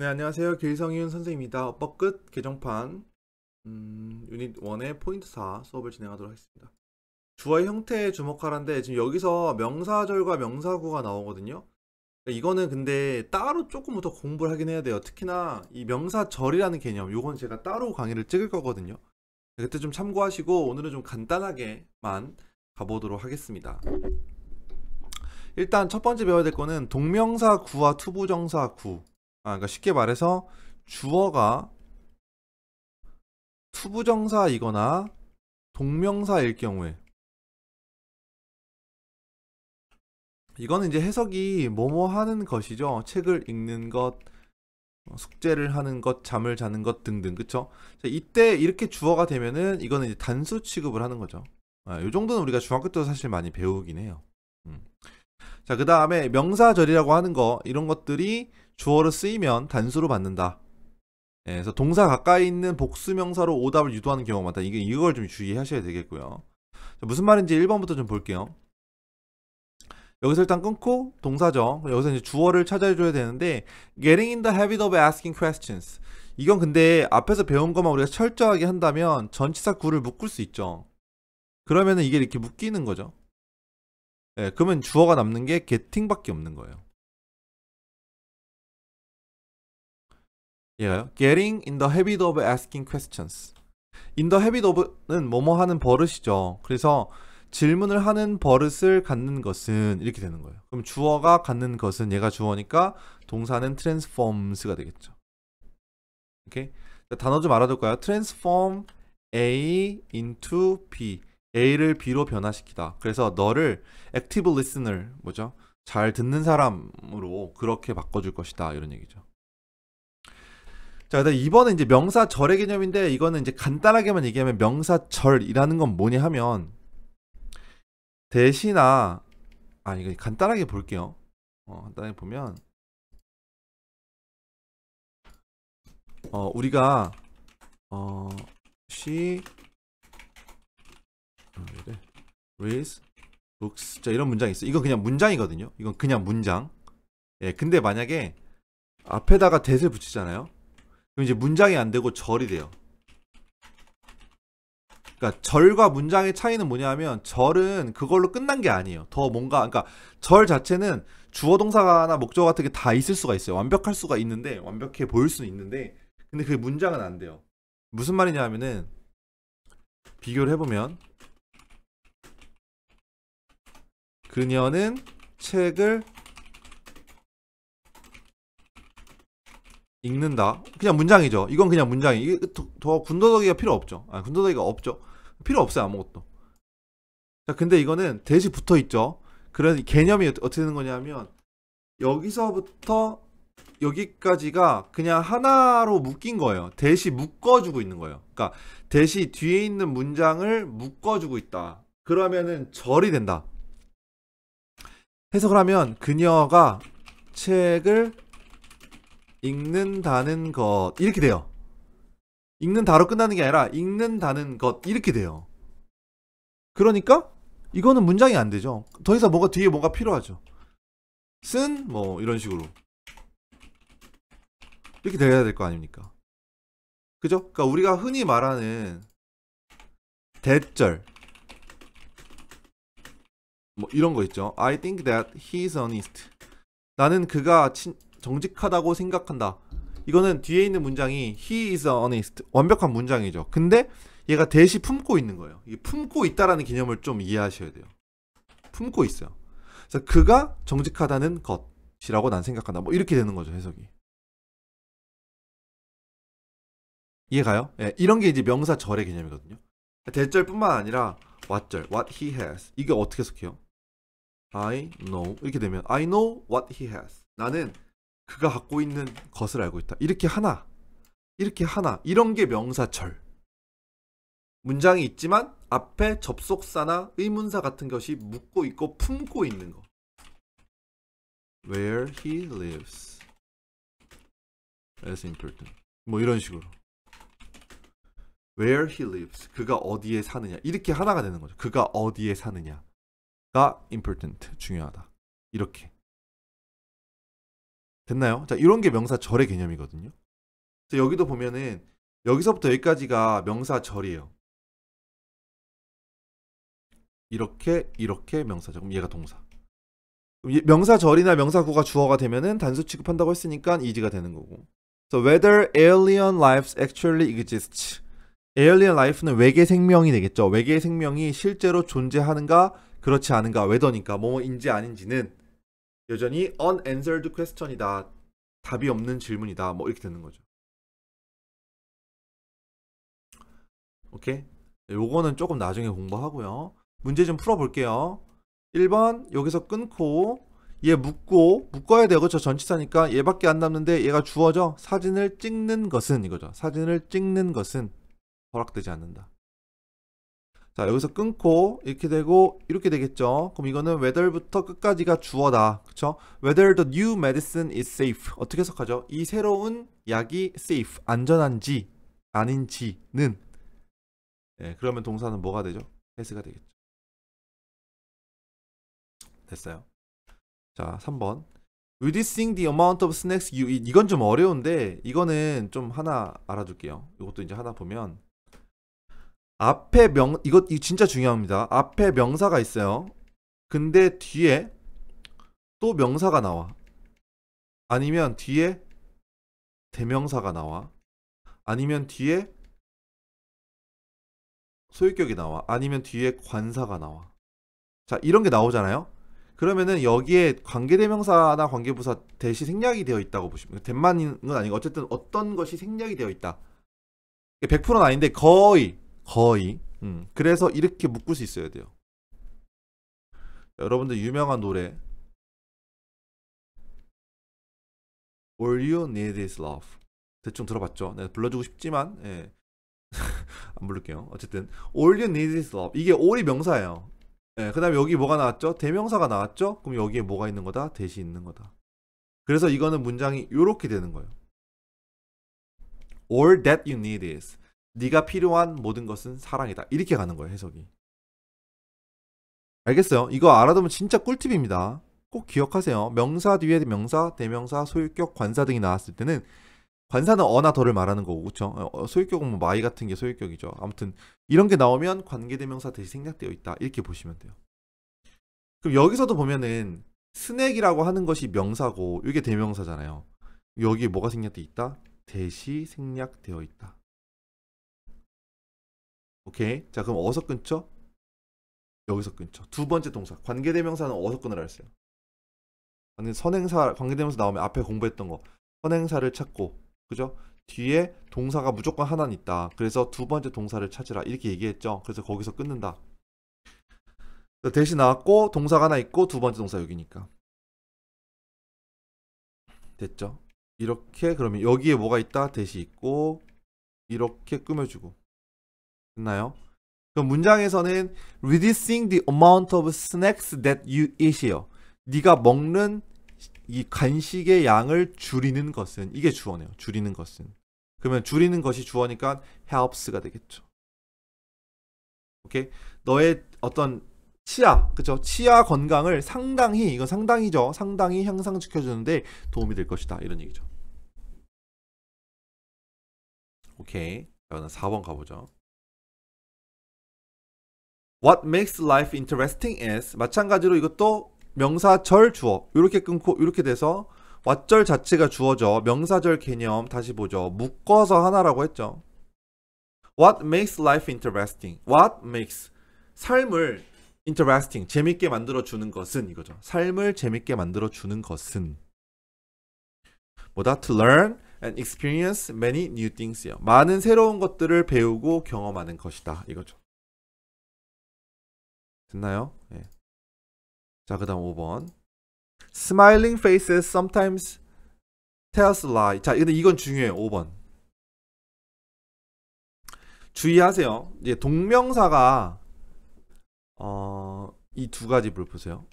네, 안녕하세요. 길성윤 선생입니다. 어법 끝 개정판 음, 유닛 1의 포인트 4 수업을 진행하도록 하겠습니다. 주어의 형태에 주목하라는데 지금 여기서 명사절과 명사구가 나오거든요. 네, 이거는 근데 따로 조금 더 공부를 하긴 해야 돼요. 특히나 이 명사절이라는 개념, 요건 제가 따로 강의를 찍을 거거든요. 네, 그때 좀 참고하시고 오늘은 좀 간단하게만 가보도록 하겠습니다. 일단 첫 번째 배워야 될 거는 동명사 구와 투부정사 구 아, 그러니까 쉽게 말해서 주어가 투부정사이거나 동명사일 경우에 이거는 이제 해석이 뭐뭐 하는 것이죠. 책을 읽는 것, 어, 숙제를 하는 것, 잠을 자는 것 등등 그쵸? 이때 이렇게 주어가 되면은 이거는 이제 단수 취급을 하는 거죠. 아, 이 정도는 우리가 중학교 때도 사실 많이 배우긴 해요. 음. 자, 그 다음에 명사절이라고 하는 거, 이런 것들이 주어를 쓰이면 단수로 받는다. 예, 그래서 동사 가까이 있는 복수명사로 오답을 유도하는 경우가 많다. 이게, 이걸 좀 주의하셔야 되겠고요. 자, 무슨 말인지 1번부터 좀 볼게요. 여기서 일단 끊고 동사죠. 여기서 이제 주어를 찾아줘야 되는데 getting in the habit of asking questions. 이건 근데 앞에서 배운 것만 우리가 철저하게 한다면 전치사 구를 묶을 수 있죠. 그러면은 이게 이렇게 묶이는 거죠. 예, 그러면 주어가 남는 게 getting밖에 없는 거예요. 이해가요? Getting in the habit of asking questions. in the habit of는 뭐뭐 하는 버릇이죠. 그래서 질문을 하는 버릇을 갖는 것은 이렇게 되는 거예요. 그럼 주어가 갖는 것은 얘가 주어니까 동사는 transforms가 되겠죠. 오케이? 단어 좀 알아둘까요? transform A into B. A를 B로 변화시키다. 그래서 너를 active listener 뭐죠? 잘 듣는 사람으로 그렇게 바꿔줄 것이다 이런 얘기죠. 자, 그다음 이번에 이제 명사 절의 개념인데 이거는 이제 간단하게만 얘기하면 명사 절이라는 건 뭐냐 하면 대신아 아 이거 간단하게 볼게요. 어, 간단하게 보면 어 우리가 어 she reads 네. books 자 이런 문장이 있어 이건 그냥 문장이거든요 이건 그냥 문장 예 근데 만약에 앞에다가 that을 붙이잖아요 그럼 이제 문장이 안 되고 절이 돼요 그러니까 절과 문장의 차이는 뭐냐면 절은 그걸로 끝난 게 아니에요. 더 뭔가 그러니까 절 자체는 주어 동사나 목적 같은 게 다 있을 수가 있어요. 완벽할 수가 있는데 완벽해 보일 수는 있는데 근데 그 문장은 안 돼요. 무슨 말이냐면은 비교를 해보면 그녀는 책을 읽는다. 그냥 문장이죠. 이건 그냥 문장이. 더, 더 군더더기가 필요 없죠. 아, 군더더기가 없죠. 필요 없어요, 아무것도. 자, 근데 이거는 대시 붙어 있죠. 그런 개념이 어떻게 되는 거냐면 여기서부터 여기까지가 그냥 하나로 묶인 거예요. 대시 묶어주고 있는 거예요. 그러니까 대시 뒤에 있는 문장을 묶어주고 있다. 그러면은 절이 된다. 해석을 하면 그녀가 책을 읽는다는 것 이렇게 돼요. 읽는다로 끝나는 게 아니라 읽는다는 것 이렇게 돼요. 그러니까 이거는 문장이 안 되죠. 더 이상 뭐가 뒤에 뭐가 필요하죠. 쓴 뭐 이런 식으로 이렇게 돼야 될 거 아닙니까? 그죠? 그러니까 우리가 흔히 말하는 대절 뭐 이런 거 있죠. I think that he's honest. 나는 그가 친, 정직하다고 생각한다. 이거는 뒤에 있는 문장이 he is honest 완벽한 문장이죠. 근데 얘가 대시 품고 있는 거예요. 품고 있다라는 개념을 좀 이해하셔야 돼요. 품고 있어요. 그래서 그가 정직하다는 것이라고 난 생각한다. 뭐 이렇게 되는 거죠 해석이. 이해가요? 예, 이런 게 이제 명사 절의 개념이거든요. 대절뿐만 아니라 what절, what he has 이게 어떻게 속해요? I know 이렇게 되면 I know what he has 나는 그가 갖고 있는 것을 알고 있다 이렇게 하나 이렇게 하나 이런 게 명사절 문장이 있지만 앞에 접속사나 의문사 같은 것이 묻고 있고 품고 있는 거 where he lives as important 뭐 이런 식으로 where he lives 그가 어디에 사느냐 이렇게 하나가 되는 거죠. 그가 어디에 사느냐가 important 중요하다. 이렇게 됐나요? 자 이런 게 명사절의 개념이거든요. 여기도 보면은 여기서부터 여기까지가 명사절이에요. 이렇게 이렇게 명사절 그럼 얘가 동사. 명사절이나 명사구가 주어가 되면은 단수 취급한다고 했으니까 이지가 되는 거고. So whether alien lives actually exist 에얼리언 라이프는 외계 생명이 되겠죠. 외계 생명이 실제로 존재하는가 그렇지 않은가 외더니까 뭐인지 아닌지는 여전히 unanswered question이다. 답이 없는 질문이다. 뭐 이렇게 되는 거죠. 오케이. 네, 요거는 조금 나중에 공부하고요. 문제 좀 풀어볼게요. 1번 여기서 끊고 얘 묶고 묶어야 되고 저 전치사니까 얘밖에 안 남는데 얘가 주어져 사진을 찍는 것은 이거죠. 사진을 찍는 것은 허락되지 않는다. 자 여기서 끊고 이렇게 되고 이렇게 되겠죠 그럼 이거는 whether부터 끝까지가 주어다 그쵸 whether the new medicine is safe 어떻게 해석하죠 이 새로운 약이 safe 안전한지 아닌지는 네, 그러면 동사는 뭐가 되죠 as가 되겠죠 됐어요 자 3번 reducing the amount of snacks you eat 이건 좀 어려운데 이거는 좀 하나 알아줄게요 이것도 이제 하나 보면 앞에 명 이것 이 진짜 중요합니다. 앞에 명사가 있어요. 근데 뒤에 또 명사가 나와. 아니면 뒤에 대명사가 나와. 아니면 뒤에 소유격이 나와. 아니면 뒤에 관사가 나와. 자, 이런 게 나오잖아요. 그러면은 여기에 관계대명사나 관계부사 대시 생략이 되어 있다고 보시면 그러니까 대만은 아니고 어쨌든 어떤 것이 생략이 되어 있다. 100%는 아닌데 거의 거의. 음. 그래서 이렇게 묶을 수 있어야 돼요. 여러분들 유명한 노래 All You Need Is Love 대충 들어봤죠? 네, 불러주고 싶지만 예. 안 부를게요. 어쨌든 All You Need Is Love 이게 all이 명사예요. 예, 그 다음에 여기 뭐가 나왔죠? 대명사가 나왔죠? 그럼 여기에 뭐가 있는 거다? 대시 있는 거다. 그래서 이거는 문장이 이렇게 되는 거예요. All that you need is 네가 필요한 모든 것은 사랑이다. 이렇게 가는 거예요, 해석이. 알겠어요? 이거 알아두면 진짜 꿀팁입니다. 꼭 기억하세요. 명사 뒤에 명사, 대명사, 소유격, 관사 등이 나왔을 때는 관사는 어나 더를 말하는 거고, 그쵸? 어, 어, 소유격은 뭐 마이 같은 게 소유격이죠. 아무튼 이런 게 나오면 관계대명사 대신 생략되어 있다. 이렇게 보시면 돼요. 그럼 여기서도 보면은 스낵이라고 하는 것이 명사고 이게 대명사잖아요. 여기 뭐가 생략되어 있다? 대시 생략되어 있다. 오케이. 자, 그럼 어서 끊죠? 여기서 끊죠. 두 번째 동사. 관계대명사는 어서 끊으라 했어요. 아니, 선행사 관계대명사 나오면 앞에 공부했던 거. 선행사를 찾고 그죠? 뒤에 동사가 무조건 하나는 있다. 그래서 두 번째 동사를 찾으라. 이렇게 얘기했죠. 그래서 거기서 끊는다. 대신 나왔고 동사가 하나 있고 두 번째 동사 여기니까. 됐죠? 이렇게 그러면 여기에 뭐가 있다? 대시 있고 이렇게 꾸며주고 됐나요? 그 문장에서는 reducing the amount of snacks that you eat이요. 네가 먹는 이 간식의 양을 줄이는 것은 이게 주어네요. 줄이는 것은. 그러면 줄이는 것이 주어니까 helps가 되겠죠. 오케이. 너의 어떤 치아, 그죠? 치아 건강을 상당히 이거 상당히죠. 상당히 향상시켜 주는데 도움이 될 것이다. 이런 얘기죠. 오케이. 4번 가보죠. What makes life interesting is 마찬가지로 이것도 명사절 주어 이렇게 끊고 이렇게 돼서 왓절 자체가 주어져 명사절 개념 다시 보죠. 묶어서 하나라고 했죠. What makes life interesting? What makes 삶을 interesting 재밌게 만들어 주는 것은 이거죠. 삶을 재밌게 만들어 주는 것은 뭐다? To learn and experience many new things요. 많은 새로운 것들을 배우고 경험하는 것이다. 이거죠. 됐나요? 예. 자, 그 다음 5번. Smiling faces sometimes tells lie. 자, 근데 이건 중요해요. 5번. 주의하세요. 이제 동명사가 어, 이 두 가지 물 보세요.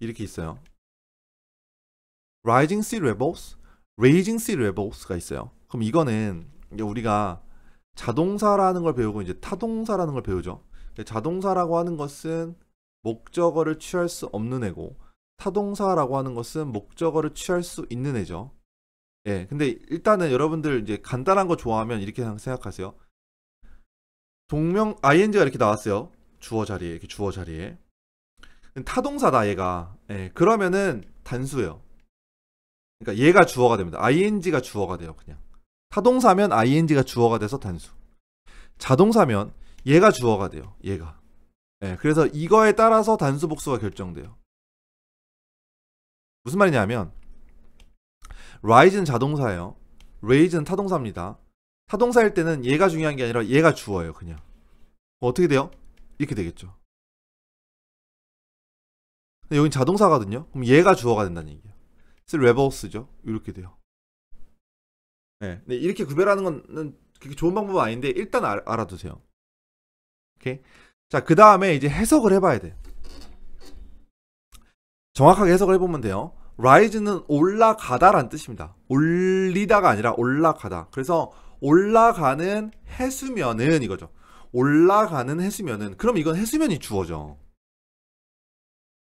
이렇게 있어요. Rising Sea Rebels, r a s i n g Sea Rebels가 있어요. 그럼 이거는 우리가 자동사라는 걸 배우고 이제 타동사라는 걸 배우죠. 그러니까 자동사라고 하는 것은 목적어를 취할 수 없는 애고 타동사라고 하는 것은 목적어를 취할 수 있는 애죠. 예, 근데 일단은 여러분들 이제 간단한 거 좋아하면 이렇게 생각하세요. 동명 ing가 이렇게 나왔어요. 주어 자리에 이렇게 주어 자리에 타동사다 얘가 예, 그러면은 단수예요 그러니까 얘가 주어가 됩니다 ing가 주어가 돼요 그냥 타동사면 ing가 주어가 돼서 단수 자동사면 얘가 주어가 돼요 얘가 예, 그래서 이거에 따라서 단수 복수가 결정돼요 무슨 말이냐면 rise는 자동사예요 raise는 타동사입니다 타동사일 때는 얘가 중요한 게 아니라 얘가 주어예요 그냥 뭐 어떻게 돼요? 이렇게 되겠죠 근데 여긴 자동사거든요. 그럼 얘가 주어가 된다는 얘기예요. 그래서 스죠 이렇게 돼요. 네. 근 이렇게 구별하는 건 그렇게 좋은 방법은 아닌데 일단 알, 아두세요 오케이. 자, 그 다음에 이제 해석을 해봐야 돼. 정확하게 해석을 해보면 돼요. rise는 올라가다라는 뜻입니다. 올리다가 아니라 올라가다. 그래서 올라가는 해수면은 이거죠. 올라가는 해수면은 그럼 이건 해수면이 주어죠.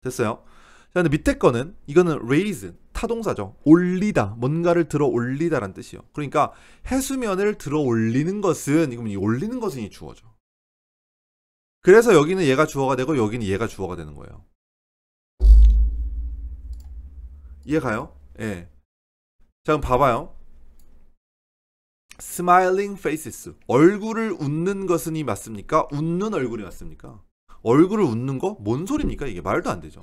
됐어요. 자, 근데 밑에 거는 이거는 raise 타동사죠. 올리다 뭔가를 들어 올리다란 뜻이요. 그러니까 해수면을 들어 올리는 것은 이건 이 올리는 것은 이 주어죠. 그래서 여기는 얘가 주어가 되고 여기는 얘가 주어가 되는 거예요. 이해가요? 예. 자 그럼 봐봐요. Smiling faces 얼굴을 웃는 것은이 맞습니까? 웃는 얼굴이 맞습니까? 얼굴을 웃는 거? 뭔 소리입니까? 이게 말도 안 되죠.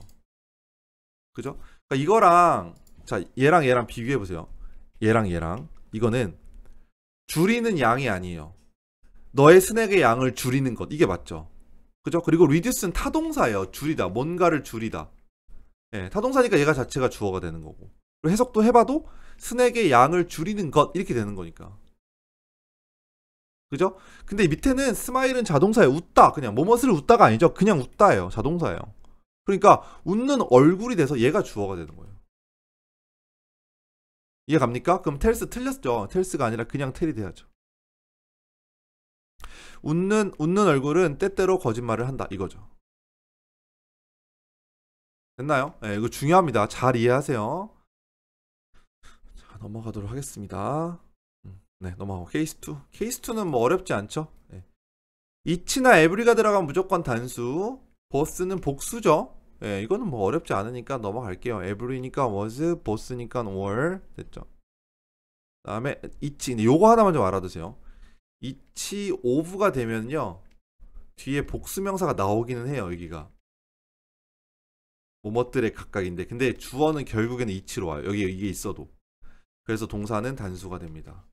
그죠? 그러니까 이거랑 자 얘랑 얘랑 비교해 보세요. 얘랑 얘랑 이거는 줄이는 양이 아니에요. 너의 스낵의 양을 줄이는 것 이게 맞죠. 그죠? 그리고 리듀스는 타동사예요. 줄이다. 뭔가를 줄이다. 예, 타동사니까 얘가 자체가 주어가 되는 거고. 해석도 해봐도 스낵의 양을 줄이는 것 이렇게 되는 거니까. 그죠? 근데 밑에는 스마일은 자동사예요. 웃다. 그냥 뭐스를 웃다가 아니죠. 그냥 웃다예요. 자동사예요. 그러니까 웃는 얼굴이 돼서 얘가 주어가 되는 거예요. 이해 갑니까? 그럼 텔스 틀렸죠. 텔스가 아니라 그냥 텔이 돼야죠. 웃는 웃는 얼굴은 때때로 거짓말을 한다. 이거죠. 됐나요? 네, 이거 중요합니다. 잘 이해하세요. 자, 넘어가도록 하겠습니다. 네, 넘어가고 케이스2. 케이스2는 뭐 어렵지 않죠? 네. 이치나 에브리가 들어가면 무조건 단수, 보스는 복수죠? 네, 이거는 뭐 어렵지 않으니까 넘어갈게요. 에브리니까 was, 보스니까 were 됐죠. 그 다음에 이치, 요거 하나만 좀 알아두세요. 이치 오브가 되면요. 뒤에 복수명사가 나오기는 해요, 여기가. 뭐뭇들의 각각인데 근데 주어는 결국에는 이치로 와요. 여기 이게 있어도. 그래서 동사는 단수가 됩니다.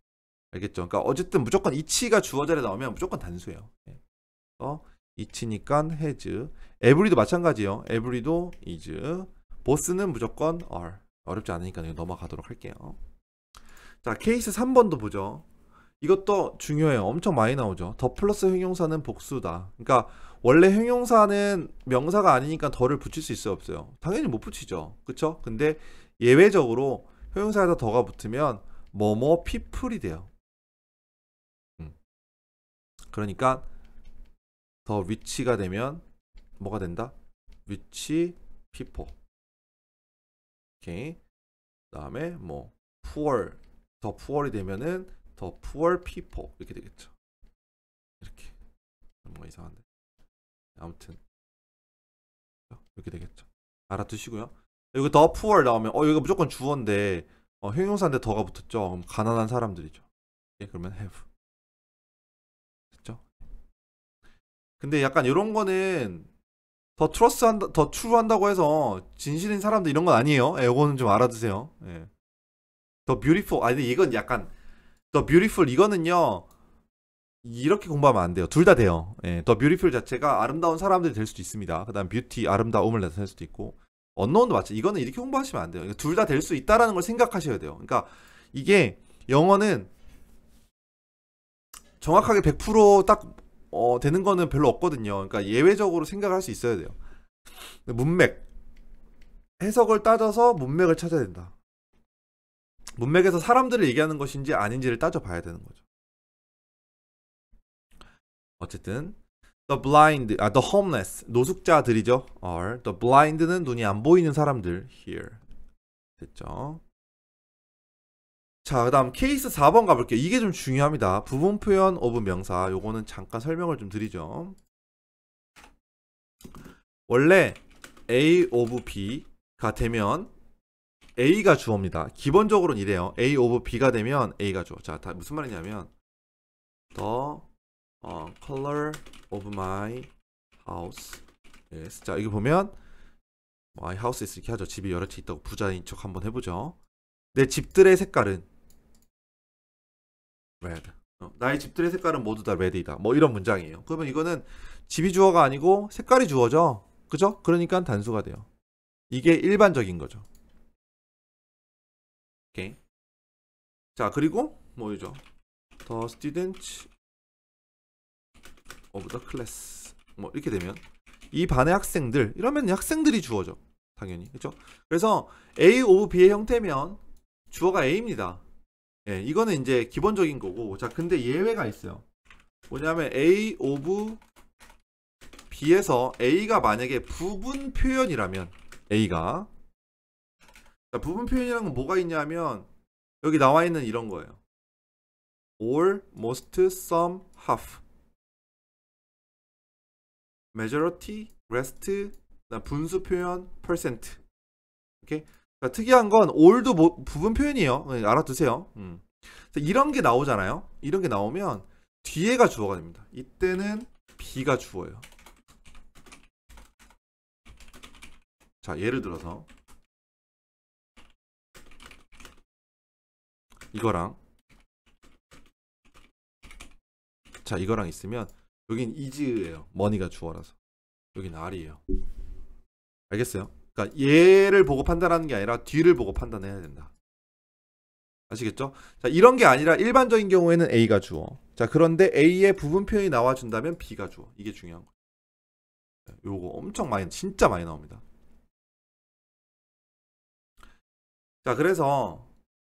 알겠죠? 그러니까 어쨌든 무조건 이치가 주어절에 나오면 무조건 단수예요. 어, 이치니까 has. e v e 도 마찬가지예요. 에브리도 is. 보스는 무조건 are. 어렵지 않으니까 넘어가도록 할게요. 자, 케이스 3번도 보죠. 이것도 중요해요. 엄청 많이 나오죠. 더 플러스 형용사는 복수다. 그러니까 원래 형용사는 명사가 아니니까 더를 붙일 수 있어요, 없어요? 당연히 못 붙이죠. 그렇죠? 근데 예외적으로 형용사에다 더가 붙으면 뭐뭐 피플이 돼요. 그러니까 더 위치가 되면 뭐가 된다? 위치 피 e 오케이. 그다음에 뭐 p o 더 p o 이 되면은 더 poor 이렇게 되겠죠. 이렇게 뭔가 이상한데 아무튼 이렇게 되겠죠. 알아두시고요. 여기 더 p o 나오면 어 여기가 무조건 주어인데 어, 형용사인데 더가 붙었죠. 가난한 사람들이죠. 예, 그러면 have. 근데 약간 이런 거는 더 트러스 한다, 더추루 한다고 해서 진실인 사람들 이런 건 아니에요. 예, 이거는좀 알아두세요. 예. 더 뷰티풀 아니 근데 이건 약간 더 뷰티풀 이거는요. 이렇게 공부하면 안 돼요. 둘 다 돼요. 예. 더 뷰티풀 자체가 아름다운 사람들이 될 수도 있습니다. 그다음 뷰티 아름다움을 나타낼 수도 있고 언노운도 맞죠 이거는 이렇게 공부하시면 안 돼요. 그러니까 둘다 될 수 있다라는 걸 생각하셔야 돼요. 그러니까 이게 영어는 정확하게 100%딱 어, 되는 거는 별로 없거든요. 그러니까 예외적으로 생각할 수 있어야 돼요. 문맥 해석을 따져서 문맥을 찾아야 된다. 문맥에서 사람들을 얘기하는 것인지 아닌지를 따져봐야 되는 거죠. 어쨌든 the blind, 아 the homeless 노숙자들이죠. or the blind는 눈이 안 보이는 사람들 here 됐죠. 자, 그 다음 케이스 4번 가볼게요. 이게 좀 중요합니다. 부분 표현 오브 명사. 요거는 잠깐 설명을 좀 드리죠. 원래 A 오브 B가 되면 A가 주어입니다. 기본적으로는 이래요. A 오브 B가 되면 A가 주어. 자, 다 무슨 말이냐면 The 어, color of my house y s 자, 이거 보면 My house is 이렇게 하죠. 집이 여러 채 있다고 부자인 척 한번 해보죠. 내 집들의 색깔은 red. 어, 나의 집들의 색깔은 모두 다 red이다. 뭐 이런 문장이에요. 그러면 이거는 집이 주어가 아니고 색깔이 주어죠 그죠? 그러니까 단수가 돼요. 이게 일반적인 거죠. 오케이. 자, 그리고 뭐죠? The student of the class. 뭐 이렇게 되면 이 반의 학생들 이러면 학생들이 주어져. 당연히. 그렇죠? 그래서 A of B의 형태면 주어가 A입니다. 예, 이거는 이제 기본적인 거고 자 근데 예외가 있어요 뭐냐면 a of b에서 a가 만약에 부분 표현이라면 a가 자, 부분 표현이라는 건 뭐가 있냐면 여기 나와 있는 이런 거예요 all, most, some, half majority, rest, 분수 표현, percent 이렇게 그 특이한 건올드 뭐, 부분 표현이에요. 네, 알아두세요. 음. 이런 게 나오잖아요. 이런 게 나오면 뒤에가 주어가 됩니다. 이때는 b 가 주어예요. 자, 예를 들어서 이거랑 자, 이거랑 있으면 여긴 이즈예요머니가 주어라서. 여긴 r이에요. 알겠어요? 그러니까 얘를 보고 판단하는 게 아니라 뒤를 보고 판단해야 된다. 아시겠죠? 자, 이런 게 아니라 일반적인 경우에는 A가 주어. 자, 그런데 A의 부분 표현이 나와 준다면 B가 주어. 이게 중요한 거. 예 네, 요거 엄청 많이 진짜 많이 나옵니다. 자, 그래서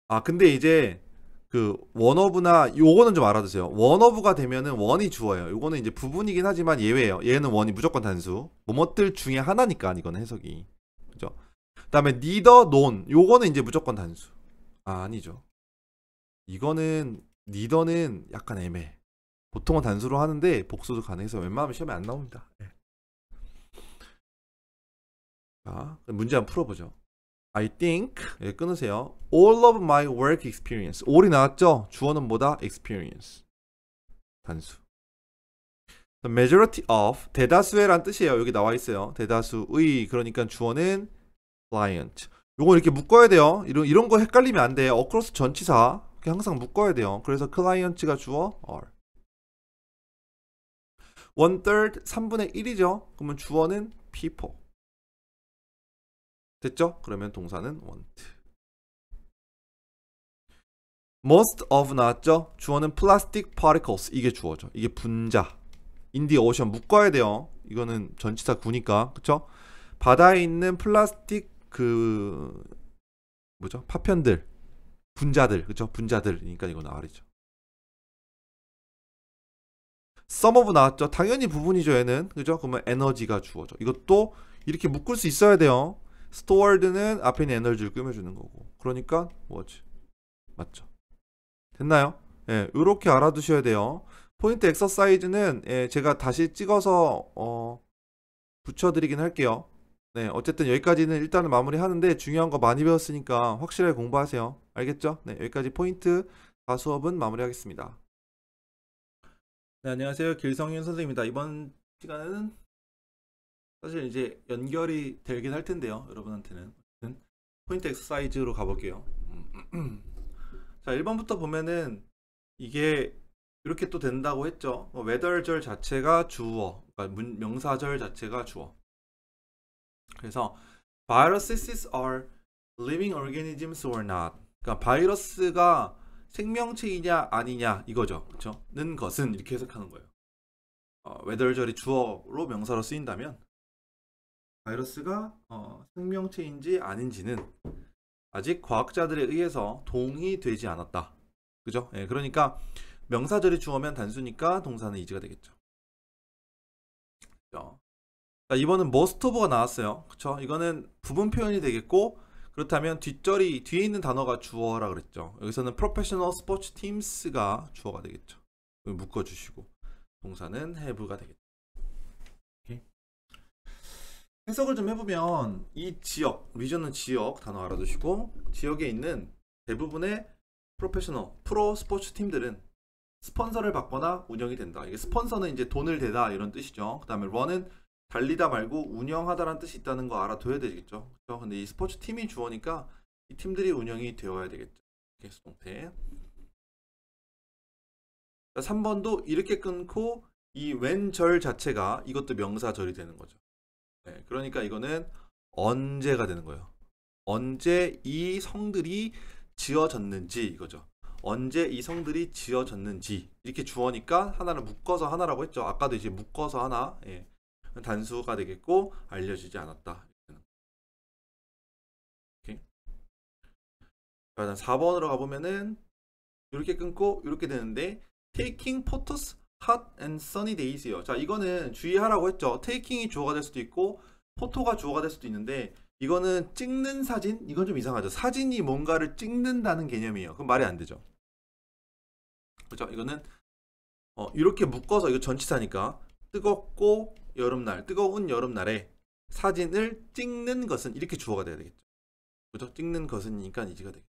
아, 근데 이제 그 원어브나 요거는 좀 알아두세요. 원어브가 되면은 원이 주어요. 요거는 이제 부분이긴 하지만 예외예요. 얘는 원이 무조건 단수. 뭐뭐들 중에 하나니까 이건 해석이. 그죠? 그다음에 neither none 요거는 이제 무조건 단수. 아, 아니죠. 이거는 neither는 약간 애매 보통은 단수로 하는데 복수도 가능해서 웬만하면 시험에 안 나옵니다. 예. 자, 문제 한번 풀어보죠. I think 여 예, 끊으세요. All of my work experience. all이 나왔죠? 주어는 뭐다? experience. 단수. majority of 대다수의란 뜻이에요. 여기 나와 있어요. 대다수의 그러니까 주어는 client. 요거 이렇게 묶어야 돼요. 이런 이런 거 헷갈리면 안 돼요. across 전치사 항상 묶어야 돼요. 그래서 client가 주어 r. one third 3분의 1이죠. 그러면 주어는 people. 됐죠? 그러면 동사는 want. most of 나왔죠? 주어는 plastic particles 이게 주어죠. 이게 분자. 인디 오션 묶어야 돼요. 이거는 전치사 구니까 그쵸? 바다에 있는 플라스틱 그 뭐죠? 파편들 분자들 그쵸? 분자들이니까 이거나와이죠썸머브 나왔죠. 당연히 부분이죠 얘는 그죠? 그러면 에너지가 주어져. 이것도 이렇게 묶을 수 있어야 돼요. 스토월드는 앞에 있는 에너지를 꾸며주는 거고. 그러니까 뭐지? 맞죠? 됐나요? 예, 네, 이렇게 알아두셔야 돼요. 포인트 엑서사이즈는 예, 제가 다시 찍어서 어, 붙여드리긴 할게요. 네, 어쨌든 여기까지는 일단은 마무리하는데 중요한 거 많이 배웠으니까 확실하게 공부하세요. 알겠죠? 네, 여기까지 포인트 다 수업은 마무리하겠습니다. 네, 안녕하세요. 길성윤 선생입니다. 이번 시간은 사실 이제 연결이 되긴 할 텐데요. 여러분한테는 포인트 엑서사이즈로 가볼게요. 음. 자, 1번부터 보면은 이게 이렇게 또 된다고 했죠. 외덜절 어, 자체가 주어, 그러니까 문, 명사절 자체가 주어. 그래서 viruses are living organisms or not. 그러니까 바이러스가 생명체이냐 아니냐 이거죠. 그렇죠? 는 것은 이렇게 해석하는 거예요. 어, 외덜절이 주어로 명사로 쓰인다면 바이러스가 어, 생명체인지 아닌지는 아직 과학자들에 의해서 동의되지 않았다. 그죠? 예, 그러니까 명사절이 주어면 단수니까 동사는 이지가 되겠죠. 그렇죠? 자, 이번은 머스트 오버가 나왔어요. 그쵸? 그렇죠? 이거는 부분 표현이 되겠고 그렇다면 뒷절이 뒤에 있는 단어가 주어라 그랬죠. 여기서는 프로페셔널 스포츠 팀스가 주어가 되겠죠. 묶어 주시고 동사는 have가 되겠죠. 해석을 좀 해보면 이 지역, 리전은 지역 단어 알아두시고 지역에 있는 대부분의 프로페셔널, 프로 스포츠 팀들은 스폰서를 받거나 운영이 된다. 이게 스폰서는 이제 돈을 대다 이런 뜻이죠. 그 다음에 런은 달리다 말고 운영하다라는 뜻이 있다는 거 알아둬야 되겠죠. 그렇죠? 근데 이 스포츠 팀이 주어니까 이 팀들이 운영이 되어야 되겠죠. 이렇게 수동태. 3번도 이렇게 끊고 이 왼절 자체가 이것도 명사절이 되는 거죠. 네, 그러니까 이거는 언제가 되는 거예요. 언제 이 성들이 지어졌는지 이거죠. 언제 이 성들이 지어졌는지 이렇게 주어니까 하나를 묶어서 하나라고 했죠. 아까도 이제 묶어서 하나 예. 단수가 되겠고 알려지지 않았다. 이렇게. 4번으로 가보면은 이렇게 끊고 이렇게 되는데 taking photos hot and sunny days요. 자 이거는 주의하라고 했죠. taking이 주어가 될 수도 있고 포토가 주어가 될 수도 있는데 이거는 찍는 사진 이건 좀 이상하죠 사진이 뭔가를 찍는다는 개념이에요 그럼 말이 안 되죠 그죠? 이거는 어, 이렇게 묶어서 이거 전치사니까 뜨겁고 여름날, 뜨거운 여름날에 사진을 찍는 것은 이렇게 주어가 돼야 되겠죠. 그죠? 찍는 것은이니까 이지가 되겠죠.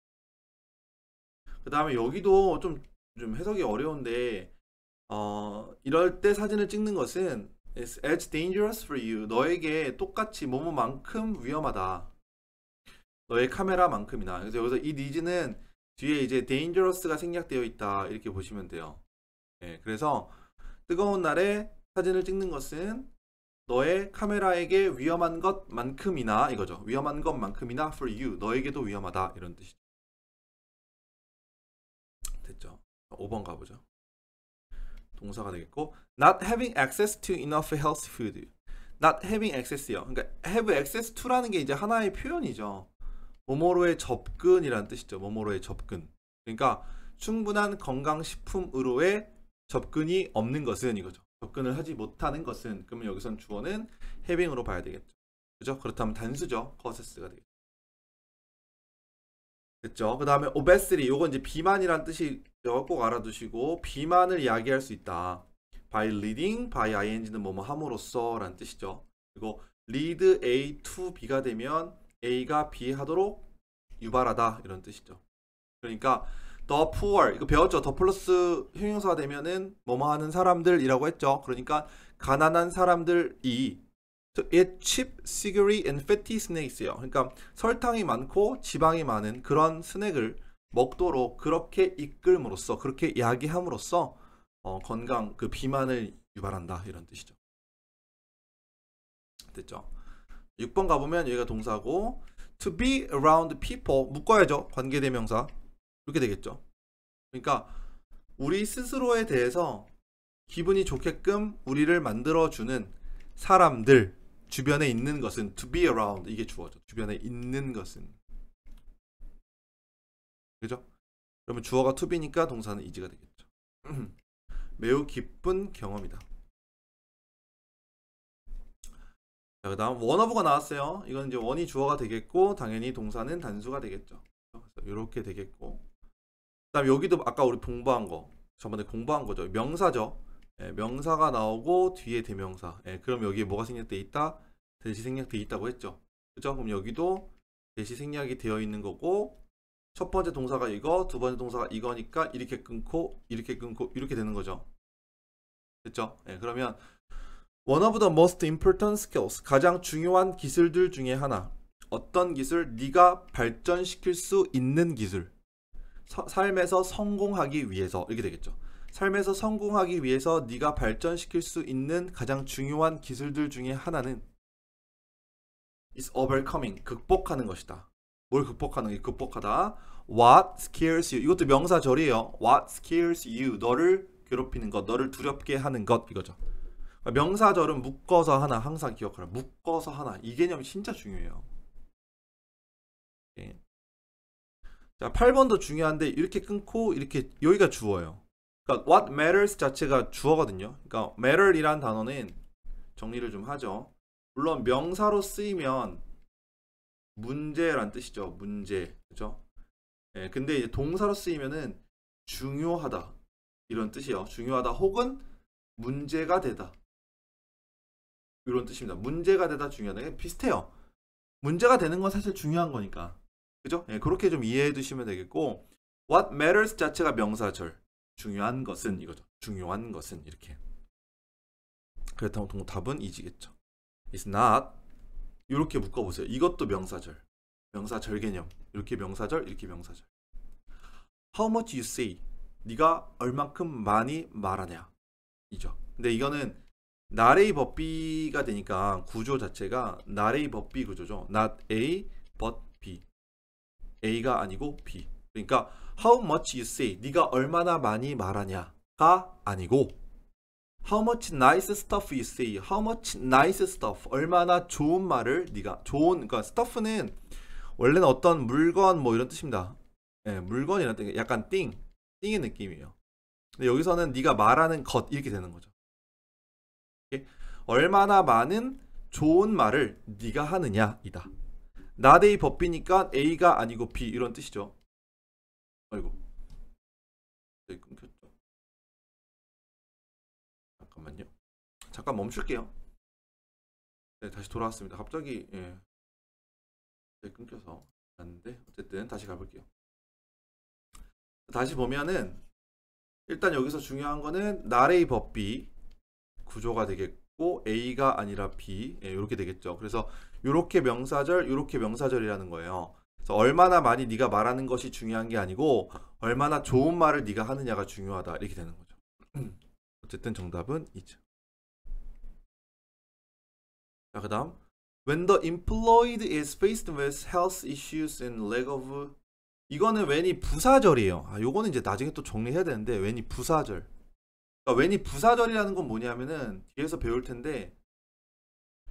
그 다음에 여기도 좀, 좀 해석이 어려운데 어, 이럴 때 사진을 찍는 것은 It's as dangerous for you. 너에게 똑같이 뭐뭐만큼 위험하다. 너의 카메라만큼이나. 그래서 여기서 이니즈는 뒤에 이제 dangerous가 생략되어 있다 이렇게 보시면 돼요 네, 그래서 뜨거운 날에 사진을 찍는 것은 너의 카메라에게 위험한 것만큼이나 이거죠 위험한 것만큼이나 for you 너에게도 위험하다 이런 뜻이죠 됐죠 5번 가보죠 동사가 되겠고 not having access to enough health food not having access요 그러니까 have access to라는 게 이제 하나의 표현이죠 모모로의 접근이란 뜻이죠. 모모로의 접근. 그러니까 충분한 건강식품으로의 접근이 없는 것은 이거죠. 접근을 하지 못하는 것은 그러면 여기선 주어는 해빙으로 봐야 되겠죠. 그죠? 렇 그렇다면 단수죠. 커세스가 되겠죠. 됐죠? 그 다음에 obesity 요건 이제 비만이란 뜻이죠. 꼭 알아두시고 비만을 이야기할 수 있다. by leading, by ing는 뭐뭐 함으로써 라는 뜻이죠. 그리고 lead A to B가 되면 A가 B 하도록 유발하다 이런 뜻이죠. 그러니까 더 h e 이거 배웠죠. 더 플러스 형용사 가 되면은 뭐뭐 하는 사람들이라고 했죠. 그러니까 가난한 사람들이 so eat cheap sugary and fatty s n a c k s 요 그러니까 설탕이 많고 지방이 많은 그런 스낵을 먹도록 그렇게 이끌므로써 그렇게 야기함으로써 어, 건강 그 비만을 유발한다 이런 뜻이죠. 됐죠? 6번 가보면 여기가 동사고 to be around people 묶어야죠. 관계대명사 이렇게 되겠죠. 그러니까 우리 스스로에 대해서 기분이 좋게끔 우리를 만들어주는 사람들 주변에 있는 것은 to be around 이게 주어죠. 주변에 있는 것은 그죠? 그러면 주어가 to be니까 동사는 is가 되겠죠. 매우 기쁜 경험이다. 자, 그 다음 원어브가 나왔어요. 이건 이제 원이 주어가 되겠고 당연히 동사는 단수가 되겠죠. 이렇게 되겠고 그 다음 여기도 아까 우리 공부한 거 저번에 공부한 거죠. 명사죠. 예, 명사가 나오고 뒤에 대명사 예, 그럼 여기에 뭐가 생략돼 있다? 대시 생략돼 있다고 했죠. 그죠? 그럼 여기도 대시 생략이 되어 있는 거고 첫 번째 동사가 이거, 두 번째 동사가 이거니까 이렇게 끊고 이렇게 끊고 이렇게 되는 거죠. 됐죠? 예, 그러면 One of the most important skills, 가장 중요한 기술들 중에 하나. 어떤 기술? 네가 발전시킬 수 있는 기술. 서, 삶에서 성공하기 위해서 이렇게 되겠죠. 삶에서 성공하기 위해서 네가 발전시킬 수 있는 가장 중요한 기술들 중에 하나는 is overcoming 극복하는 것이다. 뭘 극복하는 게 극복하다. What scares you? 이것도 명사절이에요. What scares you? 너를 괴롭히는 것, 너를 두렵게 하는 것 이거죠. 명사절은 묶어서 하나 항상 기억하라. 묶어서 하나 이 개념이 진짜 중요해요. 예. 자 8번도 중요한데 이렇게 끊고 이렇게 여기가 주어요. 그러니까 what matters 자체가 주어거든요. 그러니까 matter이란 단어는 정리를 좀 하죠. 물론 명사로 쓰이면 문제란 뜻이죠. 문제 그죠 예, 근데 이제 동사로 쓰이면은 중요하다 이런 뜻이에요. 중요하다 혹은 문제가 되다 이런 뜻입니다. 문제가 되다 중요하다. 비슷해요. 문제가 되는 건 사실 중요한 거니까. 그죠? 예, 그렇게 좀 이해해 두시면 되겠고 what matters 자체가 명사절. 중요한 것은 이거죠. 중요한 것은 이렇게. 그렇다면 동답은 이지겠죠. is not 이렇게 묶어 보세요. 이것도 명사절. 명사절 개념. 이렇게 명사절, 이렇게 명사절. How much you say? 네가 얼만큼 많이 말하냐? 이죠. 근데 이거는 나레이 법비가 되니까 구조 자체가 나레이 법비 구조죠. not A but B. A가 아니고 B. 그러니까 how much you say 네가 얼마나 많이 말하냐가 아니고 how much nice stuff you say how much nice stuff 얼마나 좋은 말을 네가 좋은 그러니까 stuff는 원래는 어떤 물건 뭐 이런 뜻입니다. 예, 물건이라는 뜻 약간 띵띵의 느낌이에요. 근데 여기서는 네가 말하는 것 이렇게 되는 거죠. 얼마나 많은 좋은 말을 네가 하느냐이다. 나대의 법비니까 A가 아니고 B 이런 뜻이죠. 아이고. 네, 끊겼죠. 잠깐만요. 잠깐 멈출게요. 네, 다시 돌아왔습니다. 갑자기 예. 네, 끊겨서 왔는데 어쨌든 다시 가볼게요. 다시 보면은 일단 여기서 중요한 거는 나래의 법비 구조가 되겠고 A가 아니라 B 예, 이렇게 되겠죠. 그래서 이렇게 명사절, 이렇게 명사절이라는 거예요. 그래서 얼마나 많이 네가 말하는 것이 중요한 게 아니고 얼마나 좋은 말을 네가 하느냐가 중요하다 이렇게 되는 거죠. 어쨌든 정답은 2죠. 자, 그 다음 When the employed is faced with health issues and lack of 이거는 when이 부사절이에요. 아, 요거는 이제 나중에 또 정리해야 되는데 when이 부사절 그러니까 웬이 부사절이라는 건 뭐냐면은 뒤에서 배울 텐데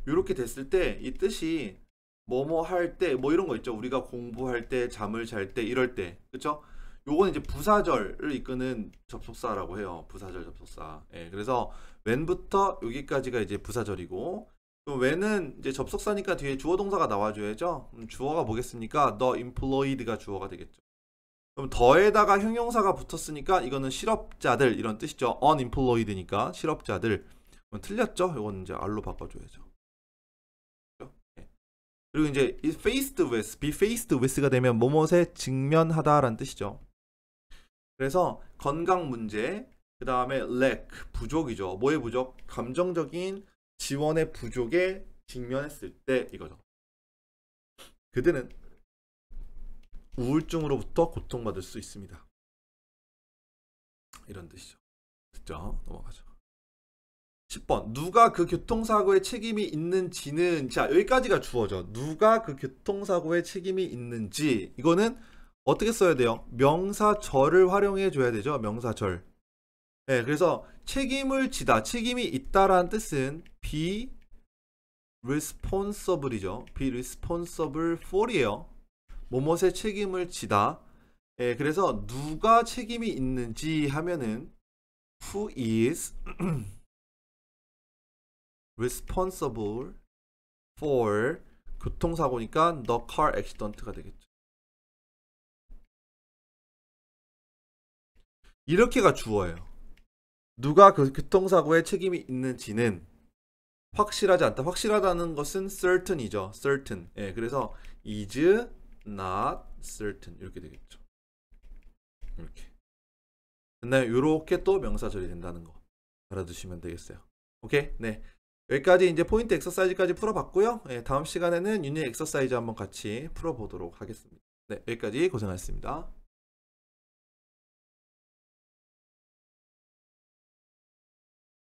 이렇게 됐을 때 이 뜻이 뭐뭐 할 때 뭐 이런 거 있죠. 우리가 공부할 때, 잠을 잘 때, 이럴 때. 그쵸죠 요건 이제 부사절을 이끄는 접속사라고 해요. 부사절 접속사. 예, 그래서 w 부터 여기까지가 이제 부사절이고 그럼 은 이제 접속사니까 뒤에 주어 동사가 나와줘야죠. 주어가 뭐겠습니까? 너 h e e m p l o y e d 가 주어가 되겠죠. 그럼 더에다가 형용사가 붙었으니까 이거는 실업자들 이런 뜻이죠. unemployed니까 실업자들. 틀렸죠? 이건 이제 알로 바꿔줘야죠. 네. 그리고 이제 is faced with, be faced with가 되면 뭐뭐에 직면하다라는 뜻이죠. 그래서 건강 문제, 그 다음에 lack, 부족이죠. 뭐의 부족? 감정적인 지원의 부족에 직면했을 때 이거죠. 그들은 우울증으로부터 고통받을 수 있습니다. 이런 뜻이죠. 됐죠? 넘어가죠. 10번 누가 그 교통사고에 책임이 있는지는 자 여기까지가 주어져 누가 그 교통사고에 책임이 있는지 이거는 어떻게 써야 돼요? 명사절을 활용해 줘야 되죠 명사절 예, 네, 그래서 책임을 지다 책임이 있다라는 뜻은 be responsible이죠 be responsible for이에요 뭐뭇의 책임을 지다. 예, 그래서 누가 책임이 있는지 하면은 who is responsible for 교통사고니까 the car accident가 되겠죠. 이렇게가 주어예요. 누가 그 교통사고에 책임이 있는지는 확실하지 않다. 확실하다는 것은 certain이죠. certain. 예, 그래서 is not certain 이렇게 되겠죠. 이렇게. 됐나요? 이렇게 또 명사 절이된다는거 알아두시면 되겠어요. 오케이? 네. 여기까지 이제 포인트 엑서사이즈까지 풀어봤고요. 네, 다음 시간에는 유닛 엑서사이즈 한번 같이 풀어보도록 하겠습니다. 네, 여기까지 고생하셨습니다.